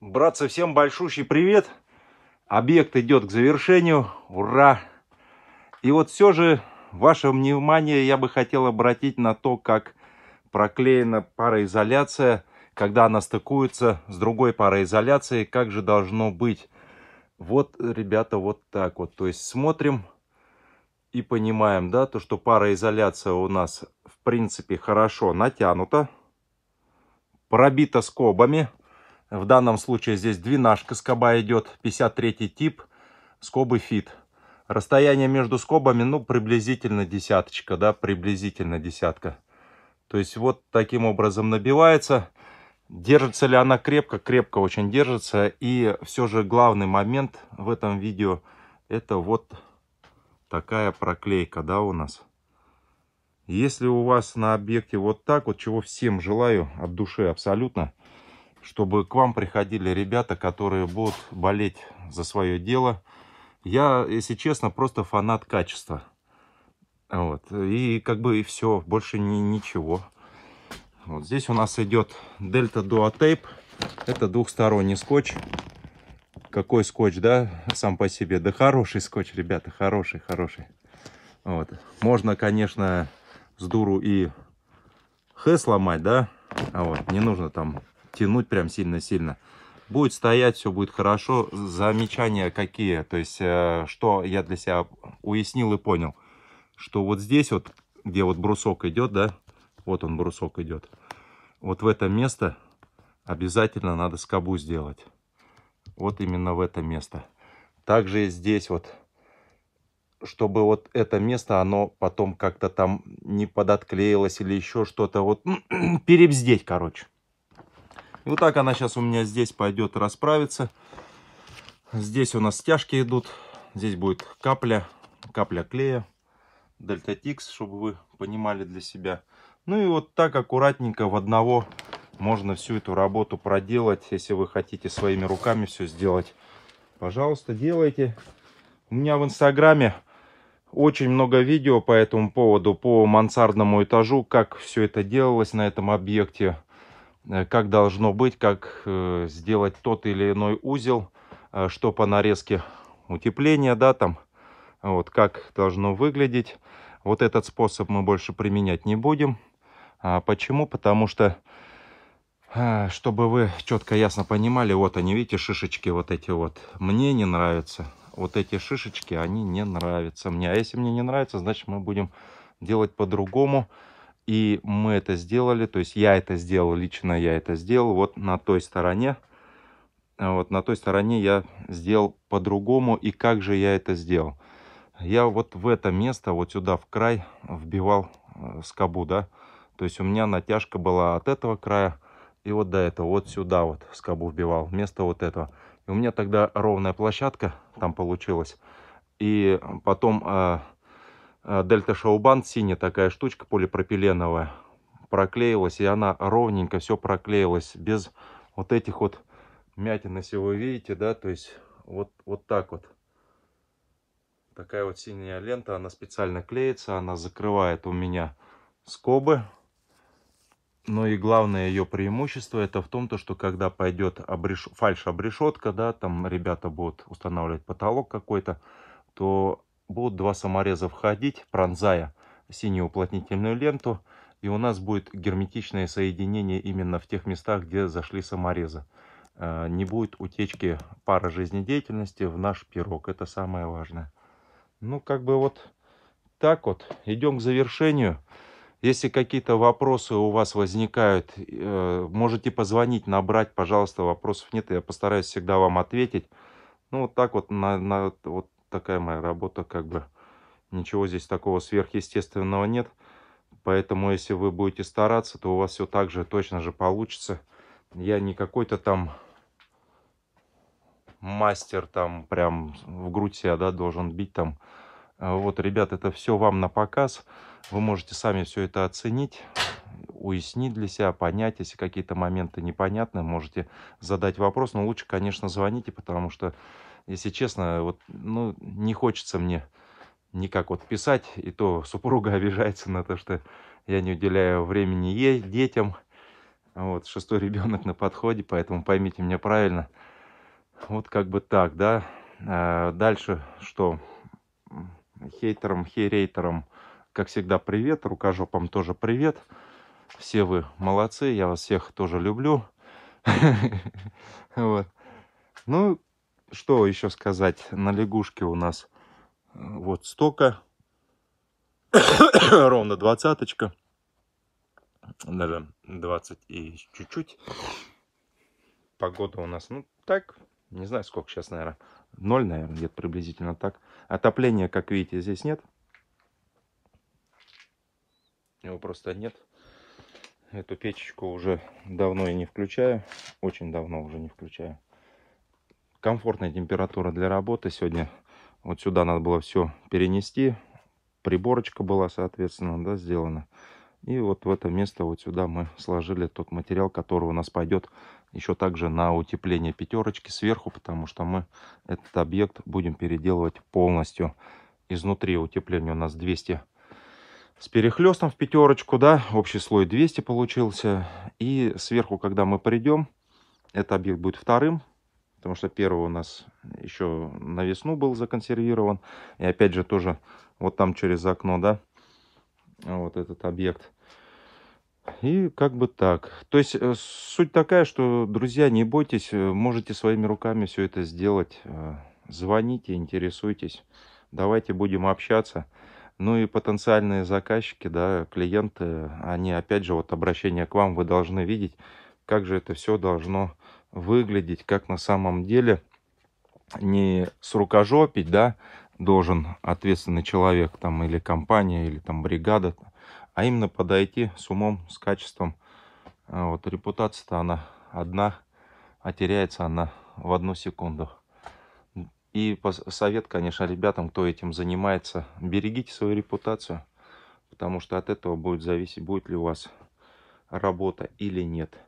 Братцы, всем большущий привет. Объект идет к завершению. Ура! И вот все же ваше внимание я бы хотел обратить на то, как проклеена пароизоляция, когда она стыкуется с другой пароизоляцией, как же должно быть. Вот, ребята, вот так вот. То есть смотрим и понимаем, да, то, что пароизоляция у нас, в принципе, хорошо натянута, пробита скобами, в данном случае здесь двенашка скоба идет, 53 тип, скобы фит. Расстояние между скобами, ну, приблизительно десяточка, да, приблизительно десятка. То есть вот таким образом набивается. Держится ли она крепко? Крепко очень держится. И все же главный момент в этом видео, это вот такая проклейка, да, у нас. Если у вас на объекте вот так вот, чего всем желаю от души абсолютно, чтобы к вам приходили ребята, которые будут болеть за свое дело. Я, если честно, просто фанат качества. Вот. И как бы и все, больше ни, ничего. Вот здесь у нас идет Delta Duo Tape. Это двухсторонний скотч. Какой скотч, да, сам по себе. Да хороший скотч, ребята, хороший, хороший. Вот. Можно, конечно, с дуру и Х сломать, да. А вот, не нужно там тянуть прям сильно-сильно. Будет стоять, все будет хорошо. Замечания какие? То есть, э, что я для себя уяснил и понял. Что вот здесь вот, где вот брусок идет, да? Вот он, брусок идет. Вот в это место обязательно надо скобу сделать. Вот именно в это место. Также здесь вот чтобы вот это место, оно потом как-то там не подотклеилось или еще что-то. Вот перебздеть, короче. Вот так она сейчас у меня здесь пойдет расправиться. Здесь у нас стяжки идут. Здесь будет капля, капля клея. Дельта Тикс, чтобы вы понимали для себя. Ну и вот так аккуратненько в одного можно всю эту работу проделать. Если вы хотите своими руками все сделать, пожалуйста, делайте. У меня в инстаграме очень много видео по этому поводу, по мансардному этажу, как все это делалось на этом объекте. Э, как должно быть, как э, сделать тот или иной узел, э, что по нарезке утепления, да, там, вот как должно выглядеть. Вот этот способ мы больше применять не будем. А почему? Потому что, чтобы вы четко ясно понимали, вот они, видите, шишечки вот эти вот, мне не нравятся. Вот эти шишечки, они не нравятся мне. А если мне не нравится, значит мы будем делать по-другому. И мы это сделали, то есть я это сделал, лично я это сделал, вот на той стороне. А, вот на той стороне я сделал по-другому. И как же я это сделал? Я вот в это место, вот сюда в край вбивал э, скобу, да. То есть у меня натяжка была от этого края и вот до этого, вот сюда вот скобу вбивал, вместо вот этого. И у меня тогда ровная площадка там получилась. И потом а, а, дельта Шаубан, синяя такая штучка полипропиленовая, проклеилась, и она ровненько все проклеилась, без вот этих вот мятин, если вы видите, да, то есть вот, вот так вот. Такая вот синяя лента, она специально клеится, она закрывает у меня скобы. Но ну и главное ее преимущество это в том, то, что когда пойдет обреш... фальш-обрешетка, да, там ребята будут устанавливать потолок какой-то, то будут два самореза входить, пронзая синюю уплотнительную ленту. И у нас будет герметичное соединение именно в тех местах, где зашли саморезы. Э, не будет утечки пара жизнедеятельности в наш пирог. Это самое важное. Ну, как бы вот так вот. Идем к завершению. Если какие-то вопросы у вас возникают, э, можете позвонить, набрать, пожалуйста, вопросов нет. Я постараюсь всегда вам ответить. Ну, вот так вот, на, на, вот такая моя работа, как бы ничего здесь такого сверхъестественного нет. Поэтому, если вы будете стараться, то у вас все так же точно же получится. Я не какой-то там мастер там прям в грудь себя, да, должен бить там. Вот, ребят, это все вам на показ. Вы можете сами все это оценить, уяснить для себя, понять. Если какие-то моменты непонятны, можете задать вопрос. Но лучше, конечно, звоните, потому что если честно, вот, ну, не хочется мне никак вот писать, и то супруга обижается на то, что я не уделяю времени ей, детям. Вот, шестой ребенок на подходе, поэтому поймите меня правильно. Вот как бы так, да. А дальше что? Хейтерам, хейрейтерам, как всегда, привет. Рукожопам тоже привет. Все вы молодцы, я вас всех тоже люблю. Вот. Ну, что еще сказать? На лягушке у нас э, вот столько. Ровно двадцаточка. Даже 20 и чуть-чуть. Погода у нас, ну, так, не знаю, сколько сейчас, наверное. Ноль, наверное, где-то приблизительно так. Отопления, как видите, здесь нет. Его просто нет. Эту печечку уже давно и не включаю. Очень давно уже не включаю комфортная температура для работы сегодня. Вот сюда надо было все перенести. Приборочка была, соответственно, да, сделана. И вот в это место вот сюда мы сложили тот материал, который у нас пойдет еще также на утепление пятерочки сверху, потому что мы этот объект будем переделывать полностью. Изнутри утепление у нас 200 с перехлестом в пятерочку, да, общий слой 200 получился. И сверху, когда мы придем, этот объект будет вторым, Потому что первый у нас еще на весну был законсервирован. И опять же тоже вот там через окно, да, вот этот объект. И как бы так. То есть э, суть такая, что, друзья, не бойтесь, э, можете своими руками все это сделать. Э, звоните, интересуйтесь, давайте будем общаться. Ну и потенциальные заказчики, да, клиенты, они опять же, вот обращение к вам, вы должны видеть, как же это все должно выглядеть, как на самом деле не с рукожопить, да, должен ответственный человек там или компания, или там бригада, а именно подойти с умом, с качеством. А вот репутация-то она одна, а теряется она в одну секунду. И совет, конечно, ребятам, кто этим занимается, берегите свою репутацию, потому что от этого будет зависеть, будет ли у вас работа или нет.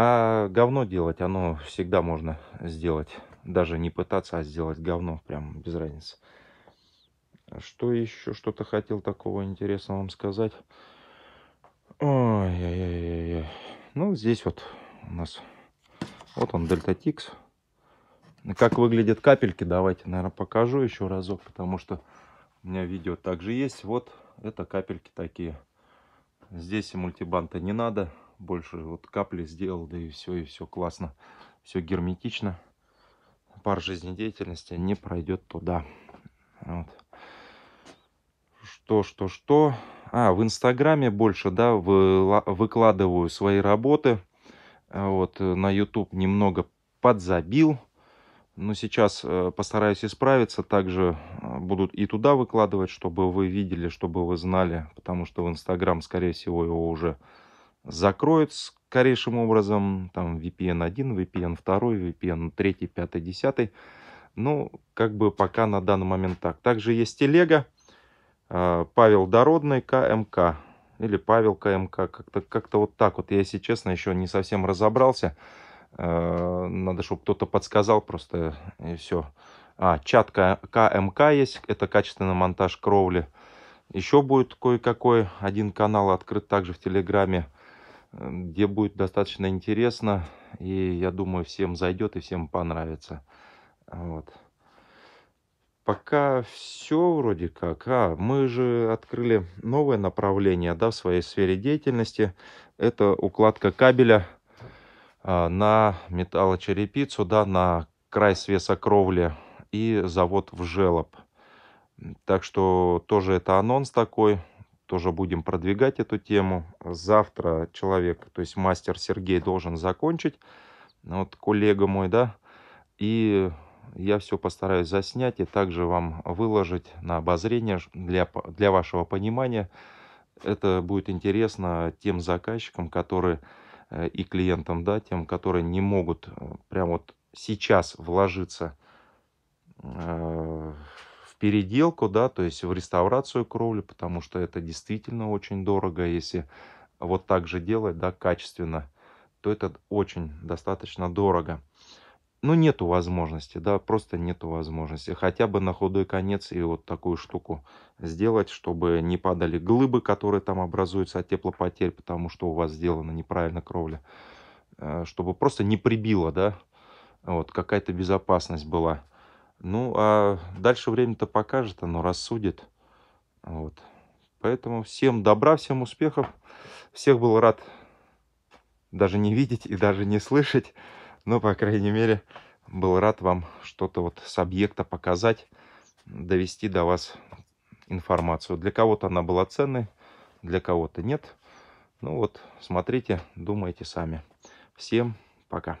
А говно делать, оно всегда можно сделать. Даже не пытаться, а сделать говно, прям без разницы. Что еще что-то хотел такого интересного вам сказать? Ой-ой-ой-ой. Ну, здесь вот у нас... Вот он, Дельта Тикс. Как выглядят капельки, давайте, наверное, покажу еще разок, потому что у меня видео также есть. Вот это капельки такие. Здесь и мультибанта не надо больше вот капли сделал, да и все, и все классно. Все герметично. Пар жизнедеятельности не пройдет туда. Вот. Что, что, что. А, в Инстаграме больше, да, выкладываю свои работы. Вот, э, на YouTube немного подзабил. Но сейчас э, постараюсь исправиться. Также э, будут и туда выкладывать, чтобы вы видели, чтобы вы знали. Потому что в Инстаграм, скорее всего, его уже закроют скорейшим образом, там VPN 1, VPN 2, VPN 3, 5, 10. Ну, как бы пока на данный момент так. Также есть телега Павел Дородный, КМК. Или Павел КМК, как-то как вот так вот. Я, если честно, еще не совсем разобрался. А, надо, чтобы кто-то подсказал просто, и все. А, чат КМК есть, это качественный монтаж кровли. Еще будет кое-какой один канал открыт также в Телеграме. Э, где будет достаточно интересно. И я думаю, всем зайдет и всем понравится. Вот. Пока все вроде как. А, мы же открыли новое направление да, в своей сфере деятельности. Это укладка кабеля а, на металлочерепицу, да, на край свеса кровли и завод в желоб. Так что тоже это анонс такой тоже будем продвигать эту тему. Завтра человек, то есть мастер Сергей должен закончить, вот коллега мой, да, и я все постараюсь заснять и также вам выложить на обозрение для, для вашего понимания. Это будет интересно тем заказчикам, которые э, и клиентам, да, тем, которые не могут э, прямо вот сейчас вложиться э, переделку, да, то есть в реставрацию кровли, потому что это действительно очень дорого, если вот так же делать, да, качественно, то это очень достаточно дорого. Ну, нету возможности, да, просто нету возможности. Хотя бы на худой конец и вот такую штуку сделать, чтобы не падали глыбы, которые там образуются от теплопотерь, потому что у вас сделана неправильно кровля. Э, чтобы просто не прибило, да, вот какая-то безопасность была. Ну, а дальше время-то покажет, оно рассудит. Вот. Поэтому всем добра, всем успехов. Всех был рад даже не видеть и даже не слышать. Но, по крайней мере, был рад вам что-то вот с объекта показать, довести до вас информацию. Для кого-то она была ценной, для кого-то нет. Ну вот, смотрите, думайте сами. Всем пока.